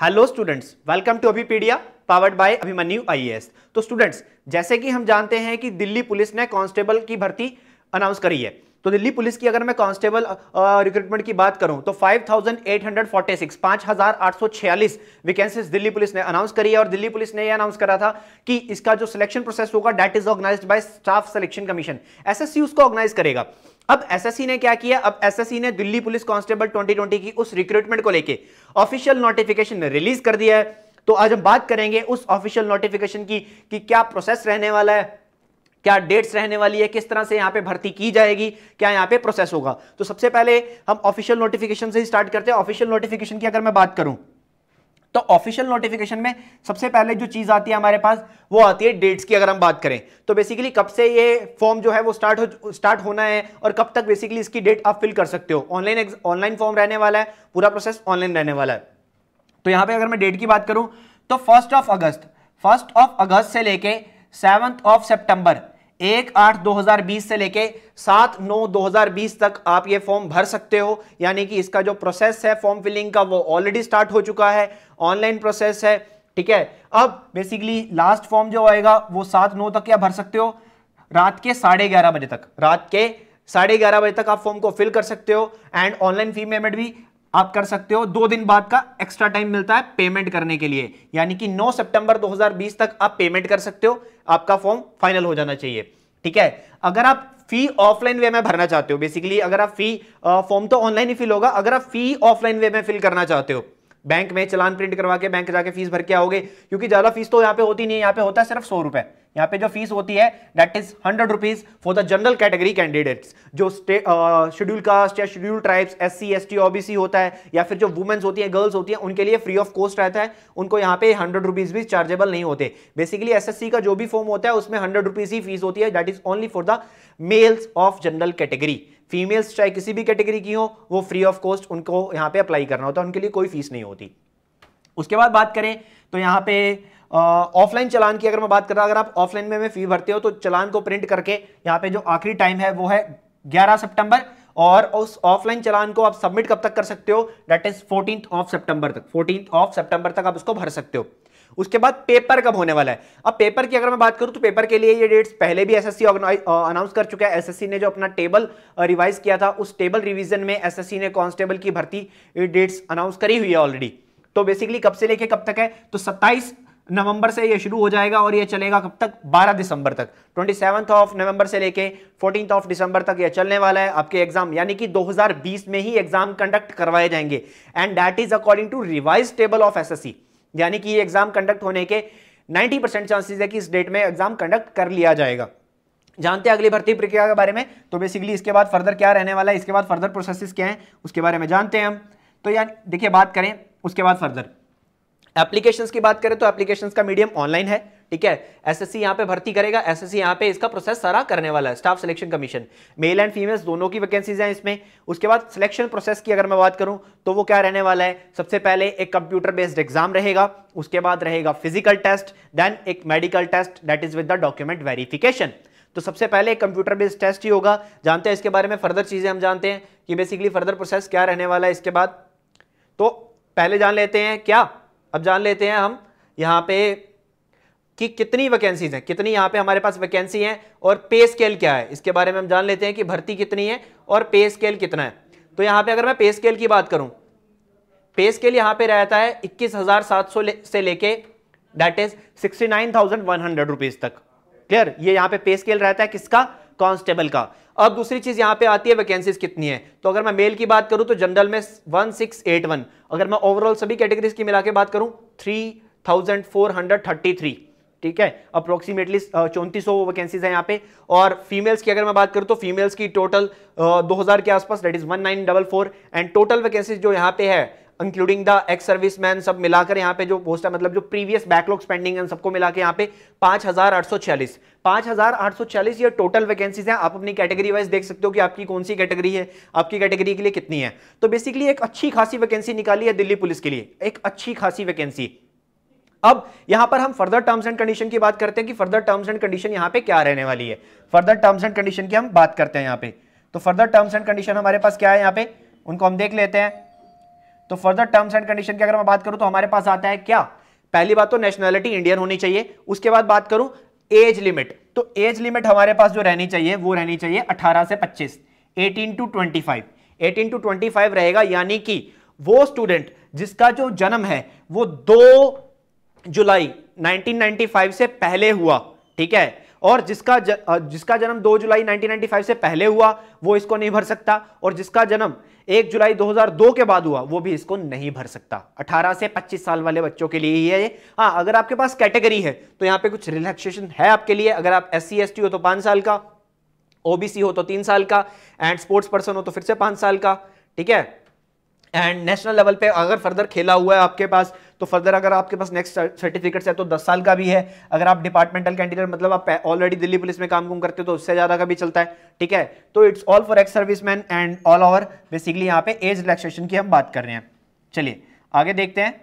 hello students welcome to Abhipedia powered by Abhimanyu IAS तो students जैसे कि हम जानते हैं कि दिल्ली पुलिस ने कांस्टेबल की भर्ती अनाउंस करी है तो दिल्ली पुलिस की अगर मैं कांस्टेबल रिक्रूटमेंट की बात करूं तो 5846 5846 वैकेंसीज दिल्ली पुलिस ने अनाउंस करी है और दिल्ली पुलिस ने यह अनाउंस करा था कि इसका जो सिलेक्शन प्रोसेस होगा that is organise by staff selection commission SSC उसको ऑर्गेनाइज करेगा अब एसएससी ने क्या किया अब एसएससी ने दिल्ली पुलिस कांस्टेबल 2020 की उस रिक्रूटमेंट को लेकर ऑफिशियल नोटिफिकेशन रिलीज कर दिया है तो आज हम बात करेंगे उस ऑफिशियल नोटिफिकेशन की कि क्या प्रोसेस रहने वाला है क्या डेट्स रहने वाली है किस तरह से यहाँ पे भर्ती की जाएगी क्या यहाँ पे प्रोसेस होगा तो सबसे पहले हम ऑफिशियल नोटिफिकेशन से स्टार्ट करते हैं ऑफिशियल नोटिफिकेशन की अगर मैं बात करूं तो ऑफिशियल नोटिफिकेशन में सबसे पहले जो चीज आती है हमारे पास वो आती है डेट्स की अगर हम बात करें तो बेसिकली कब से ये फॉर्म जो है वो स्टार्ट हो स्टार्ट होना है और कब तक बेसिकली इसकी डेट आप फिल कर सकते हो ऑनलाइन ऑनलाइन फॉर्म रहने वाला है पूरा प्रोसेस ऑनलाइन रहने वाला है तो यहां पर अगर मैं डेट की बात करूं तो first of August first of August से लेके सेवंथ ऑफ सेप्टेम्बर एक आठ 2020 से लेके सात नौ 2020 तक आप ये फॉर्म भर सकते हो यानी कि इसका जो प्रोसेस है फॉर्म फिलिंग का वो ऑलरेडी स्टार्ट हो चुका है ऑनलाइन प्रोसेस है ठीक है अब बेसिकली लास्ट फॉर्म जो आएगा वो सात नौ तक क्या भर सकते हो रात के साढ़े ग्यारह बजे तक रात के साढ़े ग्यारह बजे तक आप फॉर्म को फिल कर सकते हो एंड ऑनलाइन फी पेमेंट भी आप कर सकते हो दो दिन बाद का एक्स्ट्रा टाइम मिलता है पेमेंट करने के लिए यानी कि 9 सितंबर 2020 तक आप पेमेंट कर सकते हो आपका फॉर्म फाइनल हो जाना चाहिए ठीक है अगर आप फी ऑफलाइन वे में भरना चाहते हो बेसिकली अगर आप फी फॉर्म तो ऑनलाइन ही फिल होगा अगर आप फी ऑफलाइन वे में फिल करना चाहते हो बैंक में चलान प्रिंट करवा के बैंक जाके फीस भर के आओगे क्योंकि ज्यादा फीस तो यहाँ पे होती नहीं है यहाँ पे होता है सिर्फ सौ रुपए यहाँ पे जो फीस होती है that is hundred rupees for the general category candidates जो शेड्यूल कास्ट या schedule tribes S C S T OBC होता है या फिर जो वुमेन्स होती है गर्ल्स होती है उनके लिए फ्री ऑफ कॉस्ट रहता है उनको यहाँ पे हंड्रेड रुपीज भी चार्जेबल नहीं होते बेसिकली एस का जो भी फॉर्म होता है उसमें हंड्रेड रुपीज ही फीस होती है that is only for the males of general category females चाहे किसी भी कैटेगरी की हो वो फ्री ऑफ कॉस्ट उनको यहाँ पे अप्लाई करना होता है उनके लिए कोई फीस नहीं होती उसके बाद बात करें तो यहाँ पे ऑफलाइन चलान की अगर मैं बात कर रहा अगर आप ऑफलाइन में, में फी भरते हो तो चलान को प्रिंट करके यहाँ पे जो आखिरी टाइम है वो है 11 सितंबर और उस ऑफलाइन चलान को आप सबमिट कब तक कर सकते हो that is fourteen of September तक फोर्टीन ऑफ सेप्टेम्बर तक आप उसको भर सकते हो उसके बाद पेपर कब होने वाला है अब पेपर की अगर मैं बात करूं तो पेपर के लिए ये डेट्स पहले भी एसएससी अनाउंस कर चुका है एसएससी ने जो अपना टेबल रिवाइज किया था उस टेबल रिवीजन में एसएससी ने कांस्टेबल की भर्ती डेट्स अनाउंस करी हुई है ऑलरेडी तो बेसिकली कब से लेके कब तक है तो सत्ताईस नवंबर से ये शुरू हो जाएगा और ये चलेगा कब तक 12 दिसंबर तक ट्वेंटी ऑफ नवंबर से लेके फोर्टीन ऑफ दिसंबर तक ये चलने वाला है आपके एग्जाम यानी कि 2020 में ही एग्जाम कंडक्ट करवाए जाएंगे and that is according to revise table of SSC यानी कि ये एग्जाम कंडक्ट होने के 90 परसेंट चांसेज है कि इस डेट में एग्जाम कंडक्ट कर लिया जाएगा जानते हैं अगली भर्ती प्रक्रिया के बारे में तो बेसिकली इसके बाद फर्दर क्या रहने वाला है इसके बाद फर्दर प्रोसेस क्या है उसके बारे में जानते हैं हम तो यार देखिए बात करें उसके बाद फर्दर एप्लीकेशन की बात करें तो एप्लीकेशन का मीडियम ऑनलाइन है ठीक है एसएससी यहाँ पे भर्ती करेगा एसएससी यहाँ पे इसका प्रोसेस सारा करने वाला है staff selection commission male and females दोनों की वैकेंसीज हैं इसमें उसके बाद सिलेक्शन प्रोसेस की अगर मैं बात करूं तो वो क्या रहने वाला है सबसे पहले एक कंप्यूटर बेस्ड एग्जाम रहेगा उसके बाद रहेगा फिजिकल टेस्ट देन एक medical test that is with the document verification तो सबसे पहले एक कंप्यूटर बेस्ड टेस्ट ही होगा जानते हैं इसके बारे में फर्दर चीजें हम जानते हैं कि बेसिकली फर्दर प्रोसेस क्या रहने वाला है इसके बाद तो पहले जान लेते हैं क्या अब जान लेते हैं हम यहाँ पे कि कितनी वैकेंसीज हैं कितनी यहाँ पे हमारे पास वैकेंसी हैं और पे स्केल क्या है इसके बारे में हम जान लेते हैं कि भर्ती कितनी है और पे स्केल कितना है तो यहाँ पे अगर मैं पे स्केल की बात करूँ पे स्केल यहाँ पे रहता है इक्कीस हज़ार सात सौ से लेके that is sixty nine thousand one hundred rupees तक क्लियर ये यहाँ पे पे स्केल रहता है किसका कांस्टेबल का अब दूसरी चीज यहां पे आती है वैकेंसीज कितनी है तो अगर मैं मेल की बात करूं तो जनरल में वन सिक्स एट वन अगर मैं ओवरऑल सभी कैटेगरीज की मिला के बात करूं three thousand four hundred thirty three ठीक है अप्रोक्सीमेटली चौंतीस सौ वैकेंसीज है यहाँ पे और फीमेल्स की अगर मैं बात करूं तो फीमेल्स की टोटल दो 2000 के आसपास that is 1944 and total vacancies जो यहाँ पे है including the ex service man सब मिलाकर यहाँ पे जो पोस्ट है मतलब जो प्रीवियस बैकलॉग स्पेंडिंग है सबको मिला के यहाँ पे पांच हजार आठ सौ छियालीस पांच हजार आठ सौ छियालीस ये टोटल वैकेंसीज हैं आप अपनी कैटेगरी वाइज देख सकते हो कि आपकी कौन सी कैटेगरी है आपकी कैटेगरी के लिए कितनी है तो बेसिकली एक अच्छी खासी वैकेंसी निकाली है दिल्ली पुलिस के लिए एक अच्छी खासी वैकेंसी अब यहां पर हम फर्दर टर्म्स एंड कंडीशन की बात करते हैं कि फर्दर टर्म्स एंड कंडीशन यहां पे क्या रहने वाली है फर्दर टर्म्स एंड कंडीशन की हम बात करते हैं यहां पे तो फर्दर टर्म्स एंड कंडीशन हमारे पास क्या है यहां पे उनको हम देख लेते हैं तो फर्दर टर्म्स एंड कंडीशन की अगर मैं बात करूं तो हमारे पास आता है क्या पहली बात तो नेशनैलिटी इंडियन होनी चाहिए उसके बाद बात करूं एज लिमिट तो एज लिमिट हमारे पास जो रहनी चाहिए वो रहनी चाहिए अठारह से पच्चीस eighteen to twenty five eighteen to twenty five रहेगा यानी कि वो स्टूडेंट जिसका जो जन्म है वो दो जुलाई 1995 से पहले हुआ ठीक है और जिसका ज, जिसका जन्म 2 जुलाई 1995 से पहले हुआ वो इसको नहीं भर सकता और जिसका जन्म 1 जुलाई 2002 के बाद हुआ वो भी इसको नहीं भर सकता 18 से 25 साल वाले बच्चों के लिए ही है ये हाँ अगर आपके पास कैटेगरी है तो यहाँ पे कुछ रिलैक्सेशन है आपके लिए अगर आप एस सी हो तो पाँच साल का ओबीसी हो तो तीन साल का एंड स्पोर्ट्स पर्सन हो तो फिर से पाँच साल का ठीक है एंड नेशनल लेवल पे अगर फर्दर खेला हुआ है आपके पास तो फर्दर अगर आपके पास नेक्स्ट सर्टिफिकेट्स है तो दस साल का भी है अगर आप डिपार्टमेंटल कैंडिडेट मतलब आप ऑलरेडी दिल्ली पुलिस में काम कुम करते हो तो उससे ज़्यादा का भी चलता है ठीक है तो it's all for ex service man and all over basically यहाँ पे एज रिलैक्सेशन की हम बात कर रहे हैं चलिए आगे देखते हैं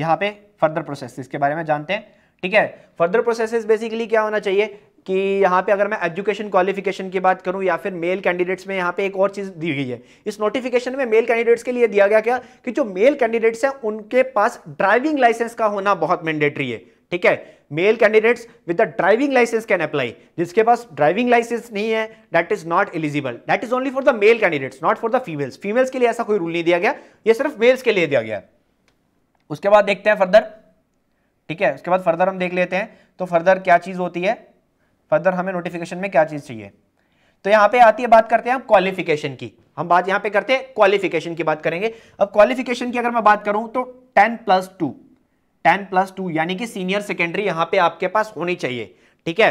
यहाँ पे फर्दर प्रोसेस इसके बारे में जानते हैं ठीक है फर्दर प्रोसेस बेसिकली क्या होना चाहिए कि यहाँ पे अगर मैं एजुकेशन क्वालिफिकेशन की बात करूँ या फिर मेल कैंडिडेट्स में यहाँ पे एक और चीज़ दी गई है इस नोटिफिकेशन में मेल कैंडिडेट्स के लिए दिया गया क्या कि जो मेल कैंडिडेट्स हैं उनके पास ड्राइविंग लाइसेंस का होना बहुत मैंडेटरी है ठीक है male candidates with the driving licence can apply जिसके पास ड्राइविंग लाइसेंस नहीं है that is not eligible that is only for the male candidates not for the females females के लिए ऐसा कोई रूल नहीं दिया गया ये सिर्फ मेल्स के लिए दिया गया उसके बाद देखते हैं फर्दर ठीक है उसके बाद फर्दर हम देख लेते हैं तो फर्दर क्या चीज होती है फर्दर हमें नोटिफिकेशन में क्या चीज़ चाहिए तो यहां पे आती है बात करते हैं हम क्वालिफिकेशन की हम बात यहां पे करते हैं क्वालिफिकेशन की बात करेंगे अब क्वालिफिकेशन की अगर मैं बात करूं तो ten plus two ten plus two यानी कि सीनियर सेकेंडरी यहां पे आपके पास होनी चाहिए ठीक है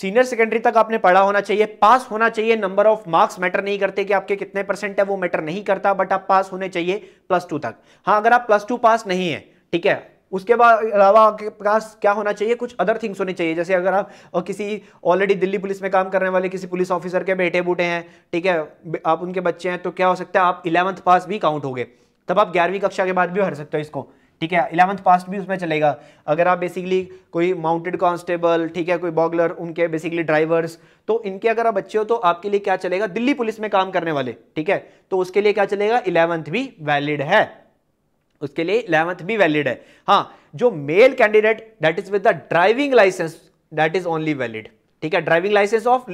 सीनियर सेकेंडरी तक आपने पढ़ा होना चाहिए पास होना चाहिए नंबर ऑफ मार्क्स मैटर नहीं करते कि आपके कितने परसेंट है वो मैटर नहीं करता बट आप पास होने चाहिए प्लस टू तक हाँ अगर आप प्लस टू पास नहीं है ठीक है उसके बाद अलावा आपके पास क्या होना चाहिए कुछ अदर थिंग्स होने चाहिए जैसे अगर आप किसी ऑलरेडी दिल्ली पुलिस में काम करने वाले किसी पुलिस ऑफिसर के बेटे बूटे हैं ठीक है आप उनके बच्चे हैं तो क्या हो सकता है आप इलेवंथ पास भी काउंट हो गए तब आप ग्यारहवीं कक्षा के बाद भी भर सकते हो इसको ठीक है इलेवंथ पास भी उसमें चलेगा अगर आप बेसिकली कोई माउंटेड कांस्टेबल ठीक है कोई बॉगलर उनके बेसिकली ड्राइवर्स तो इनके अगर आप बच्चे हो तो आपके लिए क्या चलेगा दिल्ली पुलिस में काम करने वाले ठीक है तो उसके लिए क्या चलेगा इलेवंथ भी वैलिड है उसके लिए इलेवंथ भी वैलिड है हाँ जो male candidate that is with the driving licence that is only valid ठीक है driving licence of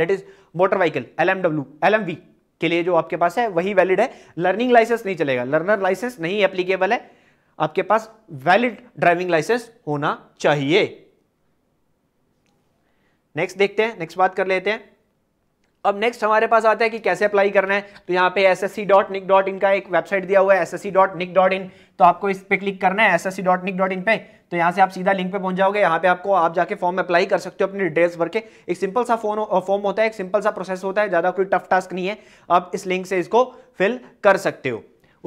that is motor vehicle L M L M V के लिए जो आपके पास है वही वैलिड है लर्निंग लाइसेंस नहीं चलेगा लर्नर लाइसेंस नहीं एप्लीकेबल है आपके पास वैलिड ड्राइविंग लाइसेंस होना चाहिए नेक्स्ट देखते हैं नेक्स्ट बात कर लेते हैं अब नेक्स्ट हमारे पास आता है कि कैसे अप्लाई करना है तो यहाँ पे S S C dot nic dot in का एक वेबसाइट दिया हुआ है S S C dot nic dot in तो आपको इस पे क्लिक करना है S S C dot nic dot in पे तो यहाँ से आप सीधा लिंक पे पहुंच जाओगे यहाँ पे आपको आप जाके फॉर्म अप्लाई कर सकते हो अपनी डिटेल्स भर के एक सिंपल सा फोन फॉर्म होता है एक सिंपल सा प्रोसेस होता है ज़्यादा कोई टफ टास्क नहीं है आप इस लिंक से इसको फिल कर सकते हो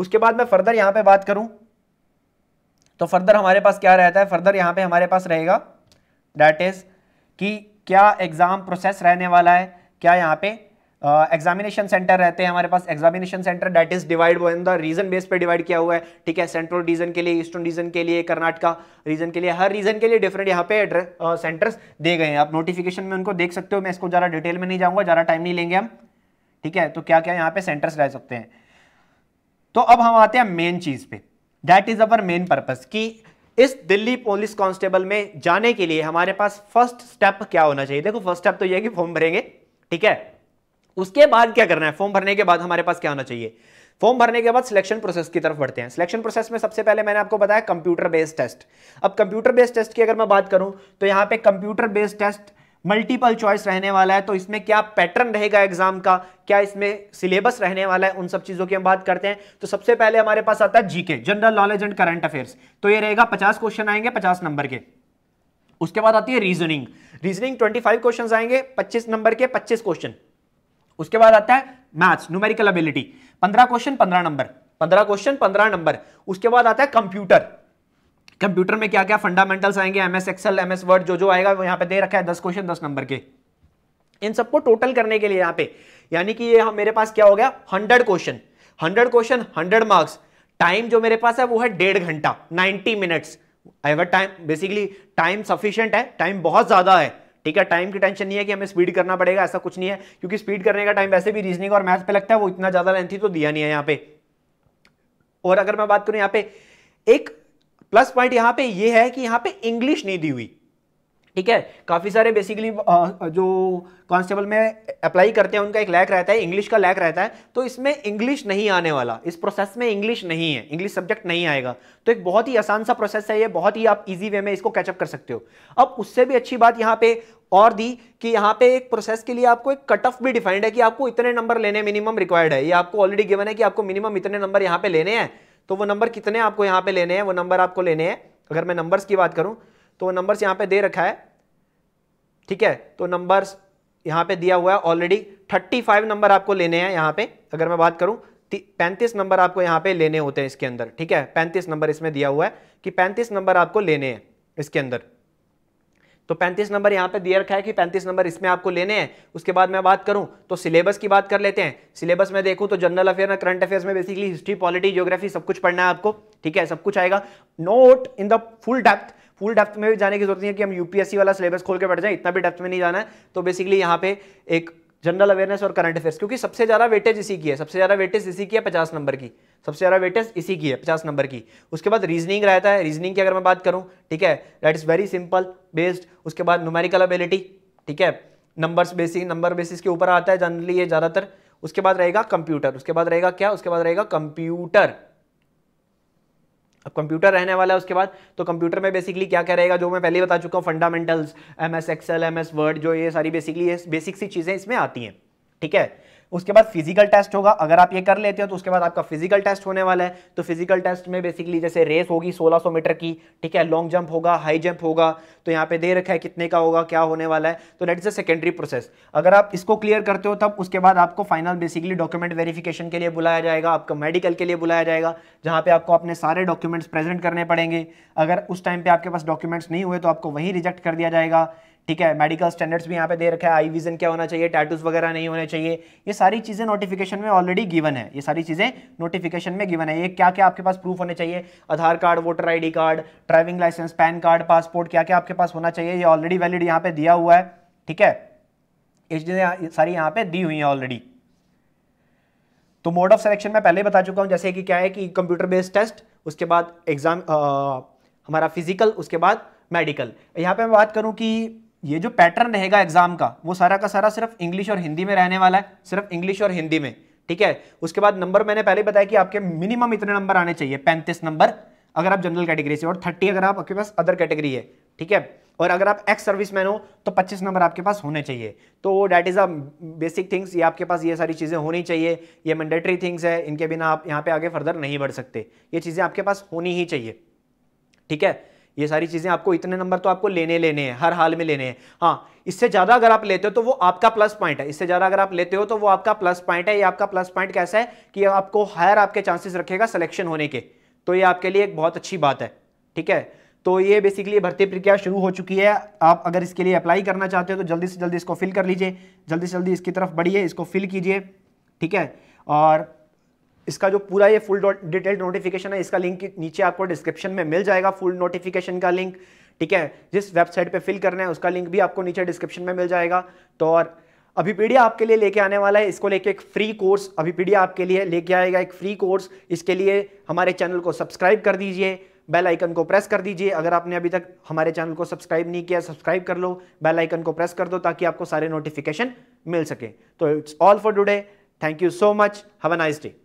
उसके बाद मैं फर्दर यहाँ पे बात करूँ तो फर्दर हमारे पास क्या रहता है फर्दर यहाँ पे हमारे पास रहेगा डैट इज कि क्या एग्ज़ाम प्रोसेस रहने वाला है क्या यहाँ पे एग्जामिनेशन uh, सेंटर रहते हैं हमारे पास examination centre that is divide in the region base पे डिवाइड किया हुआ है ठीक है सेंट्रल रीजन के लिए ईस्टर्न रीजन के लिए कर्नाटका रीजन के लिए हर रीजन के लिए डिफरेंट यहाँ पे सेंटर्स uh, दे गए हैं आप नोटिफिकेशन में उनको देख सकते हो मैं इसको ज़्यादा डिटेल में नहीं जाऊँगा ज़्यादा टाइम नहीं लेंगे हम ठीक है तो क्या क्या यहाँ पे सेंटर्स रह सकते हैं तो अब हम आते हैं मेन चीज़ पे that is our main purpose कि इस दिल्ली पुलिस कांस्टेबल में जाने के लिए हमारे पास फर्स्ट स्टेप क्या होना चाहिए देखो फर्स्ट स्टेप तो यह कि फॉर्म भरेंगे ठीक है उसके बाद क्या करना है फॉर्म भरने के बाद हमारे पास क्या होना चाहिए फॉर्म भरने के बाद सिलेक्शन प्रोसेस की तरफ बढ़ते हैं सिलेक्शन प्रोसेस में सबसे पहले मैंने आपको बताया कंप्यूटर बेस्ड टेस्ट अब कंप्यूटर बेस्ड टेस्ट की अगर मैं बात करूं तो यहां पे computer based test multiple choice रहने वाला है तो इसमें क्या पैटर्न रहेगा एग्जाम का क्या इसमें सिलेबस रहने वाला है उन सब चीजों की हम बात करते हैं तो सबसे पहले हमारे पास आता है GK general knowledge and current affairs तो ये रहेगा पचास क्वेश्चन आएंगे पचास नंबर के उसके बाद आती है रीजनिंग रीजनिंग 25 क्वेश्चन आएंगे 25 नंबर के 25 क्वेश्चन उसके बाद आता है maths numerical ability 15 question 15 number 15 question 15 number उसके बाद आता है कंप्यूटर कंप्यूटर में क्या क्या फंडामेंटल्स आएंगे एमएस एक्सएल एमएस वर्ड जो जो आएगा वो यहाँ पे दे रखा है दस क्वेश्चन दस नंबर के इन सबको टोटल करने के लिए यहाँ पे यानी कि ये मेरे पास क्या हो गया hundred question hundred question hundred marks time जो मेरे पास है वो है डेढ़ घंटा ninety minutes ever time basically time sufficient है टाइम बहुत ज़्यादा है ठीक है टाइम की टेंशन नहीं है कि हमें स्पीड करना पड़ेगा ऐसा कुछ नहीं है क्योंकि स्पीड करने का टाइम वैसे भी रीजनिंग और मैथ पे लगता है वो इतना ज़्यादा लेंथी तो दिया नहीं है यहाँ पे और अगर मैं बात करूं यहाँ पे एक प्लस पॉइंट यहाँ पे ये यह है कि यहाँ पे इंग्लिश नहीं दी हुई ठीक है काफ़ी सारे बेसिकली जो कांस्टेबल में अप्लाई करते हैं उनका एक लैक रहता है इंग्लिश का लैक रहता है तो इसमें इंग्लिश नहीं आने वाला इस प्रोसेस में इंग्लिश नहीं है इंग्लिश सब्जेक्ट नहीं आएगा तो एक बहुत ही आसान सा प्रोसेस है ये बहुत ही आप इजी वे में इसको कैचअप कर सकते हो अब उससे भी अच्छी बात यहाँ पे और दी कि यहाँ पे एक प्रोसेस के लिए आपको एक कट ऑफ भी डिफाइंड है कि आपको इतने नंबर लेने मिनिमम रिक्वायर्ड है ये आपको ऑलरेडी गिवन है कि आपको मिनिमम इतने नंबर यहाँ पे लेने हैं तो वो नंबर कितने आपको यहाँ पे लेने हैं वो नंबर आपको लेने हैं अगर मैं नंबर्स की बात करूँ तो वो नंबर्स यहाँ पे दे रखा है ठीक है तो नंबर्स यहाँ पे दिया हुआ है ऑलरेडी 35 नंबर आपको लेने हैं यहाँ पे अगर मैं बात करूँ पैंतीस नंबर आपको यहाँ पे लेने होते हैं इसके अंदर ठीक है पैंतीस नंबर इसमें दिया हुआ है कि पैंतीस नंबर आपको लेने हैं इसके अंदर तो 35 नंबर यहाँ पे दिया रखा है कि 35 नंबर इसमें आपको लेने हैं उसके बाद मैं बात करूँ तो सिलेबस की बात कर लेते हैं सिलेबस में देखूँ तो जनरल अफेयर ना करंट अफेयर्स में बेसिकली हिस्ट्री पॉलिटी ज्योग्राफी सब कुछ पढ़ना है आपको ठीक है सब कुछ आएगा not in the full depth full depth में भी जाने की जरूरत नहीं है कि हम यूपीएससी वाला सिलेबस खोल के बैठ जाए इतना भी डेप्थ में नहीं जाना है तो बेसिकली यहाँ पे एक जनरल अवेयरनेस और करंट अफेयर्स क्योंकि सबसे ज़्यादा वेटेज इसी की है सबसे ज़्यादा वेटेज इसी की है पचास नंबर की सबसे ज़्यादा वेटेज इसी की है पचास नंबर की उसके बाद रीजनिंग रहता है रीजनिंग की अगर मैं बात करूँ ठीक है that is very simple based उसके बाद नुमेरिकल अबिलिटी ठीक है नंबर्स बेसिस नंबर बेसिस के ऊपर आता है जनरली ये ज़्यादातर उसके बाद रहेगा कंप्यूटर उसके बाद रहेगा क्या उसके बाद रहेगा कंप्यूटर अब कंप्यूटर रहने वाला है उसके बाद तो कंप्यूटर में बेसिकली क्या क्या रहेगा जो मैं पहले बता चुका हूँ fundamentals M S Excel M S Word जो ये सारी बेसिकली ये बेसिक सी चीज़ें इसमें आती हैं ठीक है उसके बाद फिजिकल टेस्ट होगा अगर आप ये कर लेते हो तो उसके बाद आपका फिजिकल टेस्ट होने वाला है तो फिजिकल टेस्ट में बेसिकली जैसे रेस होगी 1600 मीटर की ठीक है लॉन्ग जंप होगा हाई जंप होगा तो यहाँ पे दे रखा है कितने का होगा क्या होने वाला है तो that is a secondary process अगर आप इसको क्लियर करते हो तब उसके बाद आपको फाइनल बेसिकली डॉक्यूमेंट वेरिफिकेशन के लिए बुलाया जाएगा आपका मेडिकल के लिए बुलाया जाएगा जहाँ पे आपको अपने सारे डॉक्यूमेंट्स प्रेजेंट करने पड़ेंगे अगर उस टाइम पे आपके पास डॉक्यूमेंट्स नहीं हुए तो आपको वहीं रिजेक्ट कर दिया जाएगा ठीक है मेडिकल स्टैंडर्ड्स भी यहाँ पे दे रखा है आई विजन क्या होना चाहिए टैटूज वगैरह नहीं होने चाहिए ये सारी चीज़ें नोटिफिकेशन में ऑलरेडी गिवन है ये सारी चीज़ें नोटिफिकेशन में गिवन है ये क्या क्या आपके पास प्रूफ होने चाहिए Aadhaar card voter I card driving licence PAN card passport क्या क्या आपके पास होना चाहिए ये ऑलरेडी वैलिड यहाँ पे दिया हुआ है ठीक है ये चीज़ें सारी यहाँ पे दी हुई हैं ऑलरेडी तो मोड ऑफ सिलेक्शन मैं पहले बता चुका हूँ जैसे कि क्या है कि कंप्यूटर बेस्ड टेस्ट उसके बाद एग्जाम हमारा फिजिकल उसके बाद मेडिकल यहाँ पे मैं बात करूँ कि ये जो पैटर्न रहेगा एग्जाम का वो सारा का सारा सिर्फ इंग्लिश और हिंदी में रहने वाला है सिर्फ इंग्लिश और हिंदी में ठीक है उसके बाद नंबर मैंने पहले बताया कि आपके मिनिमम इतने नंबर आने चाहिए पैंतीस नंबर अगर आप जनरल कैटेगरी से और थर्टी अगर आपके पास अदर कैटेगरी है ठीक है और अगर आप एक्स सर्विस मैन हो तो पच्चीस नंबर आपके पास होने चाहिए तो that is a basic things ये आपके पास ये सारी चीज़ें होनी चाहिए ये मैंडेटरी थिंग्स है इनके बिना आप यहाँ पे आगे फर्दर नहीं बढ़ सकते ये चीज़ें आपके पास होनी ही चाहिए ठीक है ये सारी चीज़ें आपको इतने नंबर तो आपको लेने लेने हैं हर हाल में लेने हैं हाँ इससे ज़्यादा अगर आप लेते हो तो वो आपका प्लस पॉइंट है इससे ज़्यादा अगर आप लेते हो तो वो आपका प्लस पॉइंट है ये आपका प्लस पॉइंट कैसा है कि आपको हायर आपके चांसेस रखेगा सिलेक्शन होने के तो ये आपके लिए एक बहुत अच्छी बात है ठीक है तो ये बेसिकली भर्ती प्रक्रिया शुरू हो चुकी है आप अगर इसके लिए अप्लाई करना चाहते हो तो जल्दी से जल्दी इसको फिल कर लीजिए जल्दी से जल्दी इसकी तरफ बढ़िए इसको फिल कीजिए ठीक है और इसका जो पूरा ये फुल डिटेल नोटिफिकेशन है इसका लिंक नीचे आपको डिस्क्रिप्शन में मिल जाएगा फुल नोटिफिकेशन का लिंक ठीक है जिस वेबसाइट पे फिल करना है उसका लिंक भी आपको नीचे डिस्क्रिप्शन में मिल जाएगा तो और अभिपीडिया आपके लिए लेके आने वाला है इसको लेके एक फ्री कोर्स अभिपीडिया आपके लिए लेके आएगा एक फ्री कोर्स इसके लिए हमारे चैनल को सब्सक्राइब कर दीजिए बेल आइकन को प्रेस कर दीजिए अगर आपने अभी तक हमारे चैनल को सब्सक्राइब नहीं किया सब्सक्राइब कर लो बेल आइकन को प्रेस कर दो ताकि आपको सारे नोटिफिकेशन मिल सके तो it's all for today thank you so much have a nice day